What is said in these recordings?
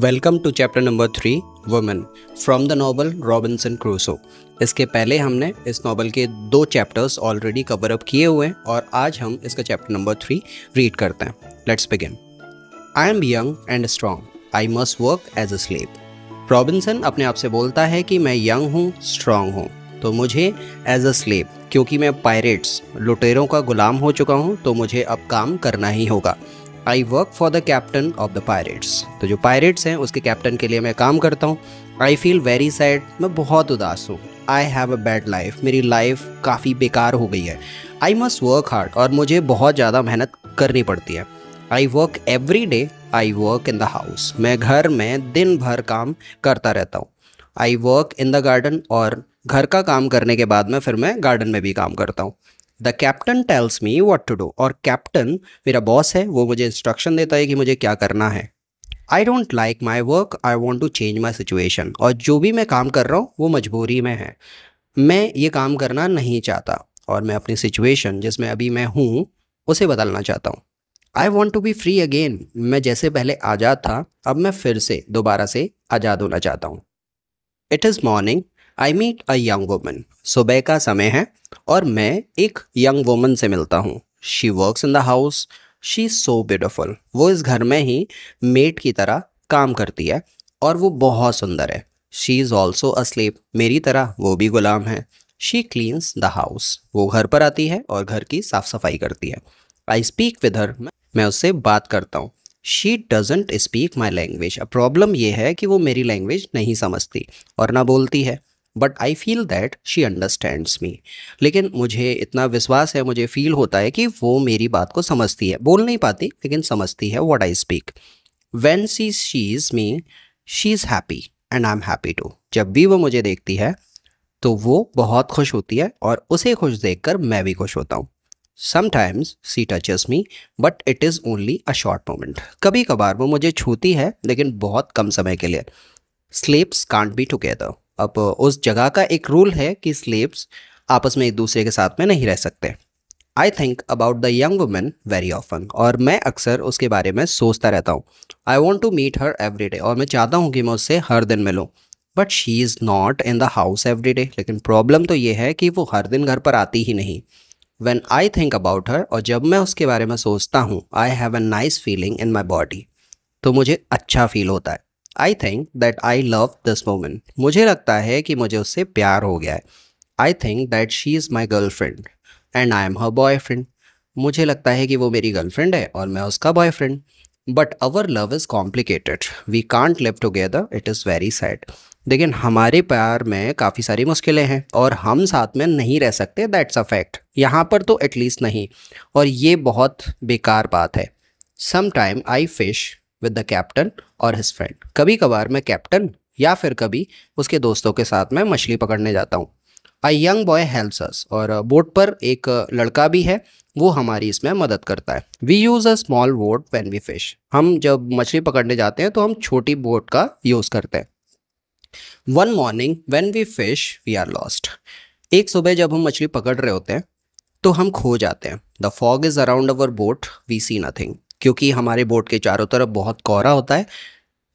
welcome to chapter number three women from the novel Robinson Crusoe इसके पहले हमने इस नावल के दो चैप्टर्स ऑलरेडी कवर अप किए हुए हैं और आज हम इसका चैप्टर नंबर थ्री रीड करते हैं let's begin I am young and strong I must work as a sleep Robinson अपने आप से बोलता है कि मैं यंग हूँ स्ट्रांग हूँ तो मुझे एज अ स्लेब क्योंकि मैं पायरेट्स लुटेरों का गुलाम हो चुका हूँ तो मुझे अब काम करना ही होगा I work for the captain of the pirates तो जो पायरेट्स हैं उसके कैप्टन के लिए मैं काम करता हूँ आई फील वेरी सैड मैं बहुत उदास हूँ I have a bad life मेरी लाइफ काफ़ी बेकार हो गई है आई मस्ट वर्क हार्ड और मुझे बहुत ज़्यादा मेहनत करनी पड़ती है I work every day I work in the house मैं घर में दिन भर काम करता रहता हूँ I work in the garden और घर का काम करने के बाद में फिर मैं गार्डन में भी काम करता हूँ the captain tells me what to do और कैप्टन मेरा बॉस है वो मुझे इंस्ट्रक्शन देता है कि मुझे क्या करना है I don't like my work I want to change my situation और जो भी मैं काम कर रहा हूँ वो मजबूरी में है मैं ये काम करना नहीं चाहता और मैं अपनी सिचुएशन जिसमें अभी मैं हूँ उसे बदलना चाहता हूँ I want to be free again मैं जैसे पहले आज़ाद था अब मैं फिर से दोबारा से आज़ाद होना चाहता हूँ it is morning I meet a young woman सुबह का समय है और मैं एक यंग वुमन से मिलता हूँ she work in the house she is so beautiful वो इस घर में ही मेट की तरह काम करती है और वो बहुत सुंदर है शी इज़ ऑल्सो अ मेरी तरह वो भी गुलाम है शी क्लीन्स द हाउस वो घर पर आती है और घर की साफ सफाई करती है आई स्पीक विद हर मैं उससे बात करता हूँ she doesn't speak my language problem यह है कि वो मेरी लैंग्वेज नहीं समझती और ना बोलती है but I feel that she understands me लेकिन मुझे इतना विश्वास है मुझे फील होता है कि वो मेरी बात को समझती है बोल नहीं पाती लेकिन समझती है what I speak when see she is me she is happy and I am happy too जब भी वो मुझे देखती है तो वो बहुत खुश होती है और उसे खुश देखकर मैं भी खुश होता हूँ sometimes she touches me but it is only a short moment कभी कभार वो मुझे छूती है लेकिन बहुत कम समय के लिए स्लेप्स कांट बी टुगेदर अब उस जगह का एक रूल है कि स्लेब्स आपस में एक दूसरे के साथ में नहीं रह सकते I think about the young women very often और मैं अक्सर उसके बारे में सोचता रहता हूँ I want to meet her every day और मैं चाहता हूँ कि मैं उससे हर दिन मिलूँ but she is not in the house every day लेकिन प्रॉब्लम तो ये है कि वो हर दिन घर पर आती ही नहीं when I think about her और जब मैं उसके बारे में सोचता हूँ I have a nice feeling in my body तो मुझे अच्छा फील होता है I think that I love this women मुझे लगता है कि मुझे उससे प्यार हो गया है I think that she is my girl friend and I am her boy friend मुझे लगता है कि वो मेरी गर्लफ्रेंड है और मैं उसका boyfriend but our love is complicated we can't live together it is very sad लेकिन हमारे प्यार में काफ़ी सारी मुश्किलें हैं और हम साथ में नहीं रह सकते दैट्स अ फैक्ट यहाँ पर तो एटलीस्ट नहीं और ये बहुत बेकार बात है sometime I fish with the captain और हिज फ्रेंड कभी कभार मैं कैप्टन या फिर कभी उसके दोस्तों के साथ मैं मछली पकड़ने जाता हूँ a young boy helps us और बोट पर एक लड़का भी है वो हमारी इसमें मदद करता है we use a small boat when we fish हम जब मछली पकड़ने जाते हैं तो हम छोटी बोट का यूज़ करते हैं one morning when we fish we are lost एक सुबह जब हम मछली पकड़ रहे होते हैं तो हम खो जाते हैं the fog is around our boat we see nothing क्योंकि हमारे बोट के चारों तरफ बहुत कोहरा होता है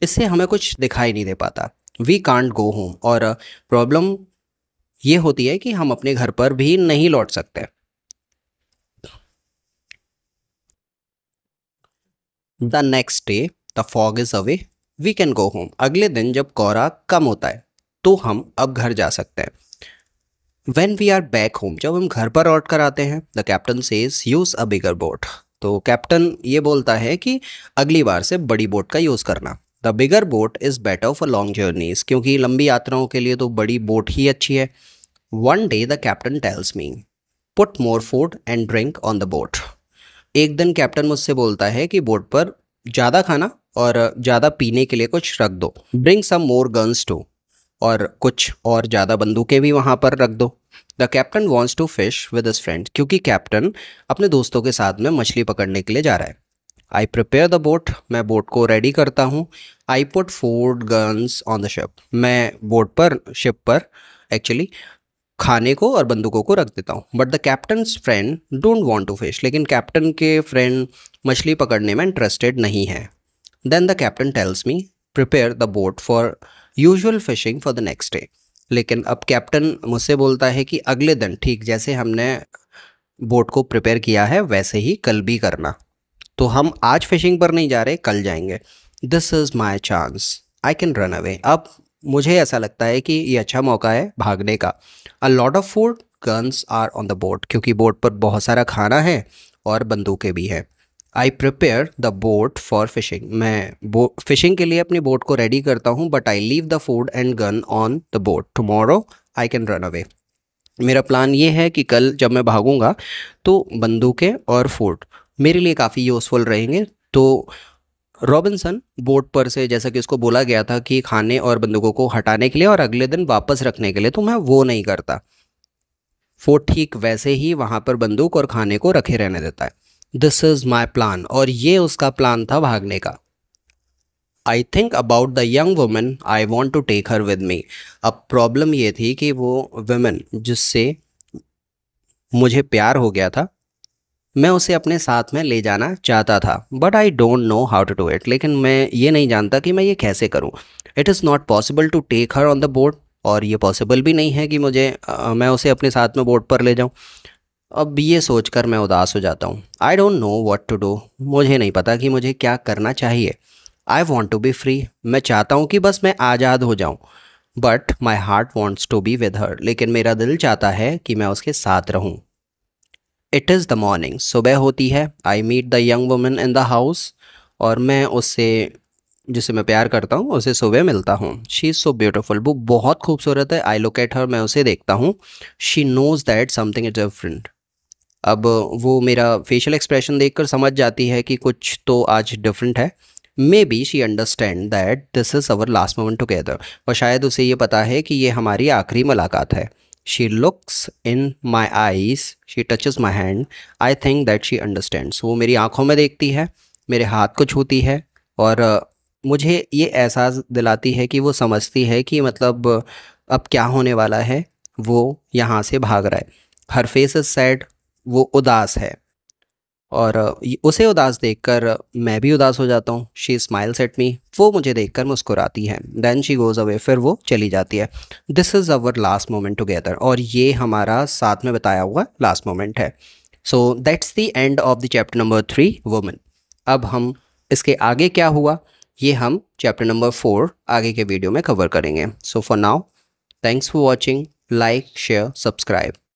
इससे हमें कुछ दिखाई नहीं दे पाता वी कांट गो होम और प्रॉब्लम ये होती है कि हम अपने घर पर भी नहीं लौट सकते the next day the fog is away we can go home अगले दिन जब कोहरा कम होता है तो हम अब घर जा सकते हैं when we are back home जब हम घर पर लौट कर आते हैं the captain says use a bigger boat तो कैप्टन ये बोलता है कि अगली बार से बड़ी बोट का यूज़ करना the bigger boat is better for long journeys क्योंकि लंबी यात्राओं के लिए तो बड़ी बोट ही अच्छी है one day the captain tells me put more food and drink on the boat एक दिन कैप्टन मुझसे बोलता है कि बोट पर ज़्यादा खाना और ज़्यादा पीने के लिए कुछ रख दो drink some more guns too और कुछ और ज़्यादा बंदूकें भी वहाँ पर रख दो the captain wants to fish with his friend क्योंकि कैप्टन अपने दोस्तों के साथ में मछली पकड़ने के लिए जा रहा है आई प्रिपेयर द बोट मैं बोट को रेडी करता हूँ I put food guns on the ship मैं बोट पर शिप पर एक्चुअली खाने को और बंदूकों को रख देता हूँ but the captain friend don't want to fish लेकिन कैप्टन के फ्रेंड मछली पकड़ने में इंटरेस्टेड नहीं है then the captain tells me prepare the boat for usual fishing for the next day लेकिन अब कैप्टन मुझसे बोलता है कि अगले दिन ठीक जैसे हमने बोट को प्रिपेयर किया है वैसे ही कल भी करना तो हम आज फिशिंग पर नहीं जा रहे कल जाएंगे this is my chance I can run away अब मुझे ऐसा लगता है कि ये अच्छा मौका है भागने का a lot of food guns are on the boat क्योंकि बोट पर बहुत सारा खाना है और बंदूकें भी हैं I prepare the boat for fishing मैं फिशिंग के लिए अपनी बोट को रेडी करता हूँ but I leave the food and gun on the boat tomorrow I can run away मेरा प्लान ये है कि कल जब मैं भागूंगा तो बंदूकें और फूड मेरे लिए काफ़ी यूज़फुल रहेंगे तो रॉबिन्सन बोट पर से जैसा कि उसको बोला गया था कि खाने और बंदूकों को हटाने के लिए और अगले दिन वापस रखने के लिए तो मैं वो नहीं करता फोर्ट ठीक वैसे ही वहाँ पर बंदूक और खाने को रखे रहने देता है दिस इज़ माई प्लान और ये उसका प्लान था भागने का I think about the young women I want to take her with me अब प्रॉब्लम ये थी कि वो वुमेन जिससे मुझे प्यार हो गया था मैं उसे अपने साथ में ले जाना चाहता था but I don't know how to do it लेकिन मैं ये नहीं जानता कि मैं ये कैसे करूँ it is not possible to take her on the board और ये पॉसिबल भी नहीं है कि मुझे आ, मैं उसे अपने साथ में बोर्ड पर ले जाऊँ अब ये सोचकर मैं उदास हो जाता हूँ I don't know what to do मुझे नहीं पता कि मुझे क्या करना चाहिए I want to be free मैं चाहता हूँ कि बस मैं आज़ाद हो जाऊँ but my heart wants to be with her लेकिन मेरा दिल चाहता है कि मैं उसके साथ रहूँ इट इज़ द मॉर्निंग सुबह होती है I meet the young women in the house और मैं उससे जिसे मैं प्यार करता हूँ उसे सुबह मिलता हूँ शी इज़ सो ब्यूटिफुल वो बहुत खूबसूरत है आई लुक एट हर मैं उसे देखता हूँ she knows that something is different अब वो मेरा फेशियल एक्सप्रेशन देखकर समझ जाती है कि कुछ तो आज डिफरेंट है may be she understand that this is our last moment together और शायद उसे ये पता है कि ये हमारी आखिरी मुलाकात है she looks in my eyes she touches my hand I think that she understands वो मेरी आँखों में देखती है मेरे हाथ को छूती है और मुझे ये एहसास दिलाती है कि वो समझती है कि मतलब अब क्या होने वाला है वो यहाँ से भाग रहा है हर फेस इज़ सैड वो उदास है और उसे उदास देखकर मैं भी उदास हो जाता हूँ शी स्माइल्स एट मी वो मुझे देखकर मुस्कुराती है देन शी गोज़ अवे फिर वो चली जाती है this is our last moment together और ये हमारा साथ में बताया हुआ लास्ट मोमेंट है so that's the end of the chapter number three women अब हम इसके आगे क्या हुआ ये हम चैप्टर नंबर फोर आगे के वीडियो में कवर करेंगे so for now thanks for watching like share subscribe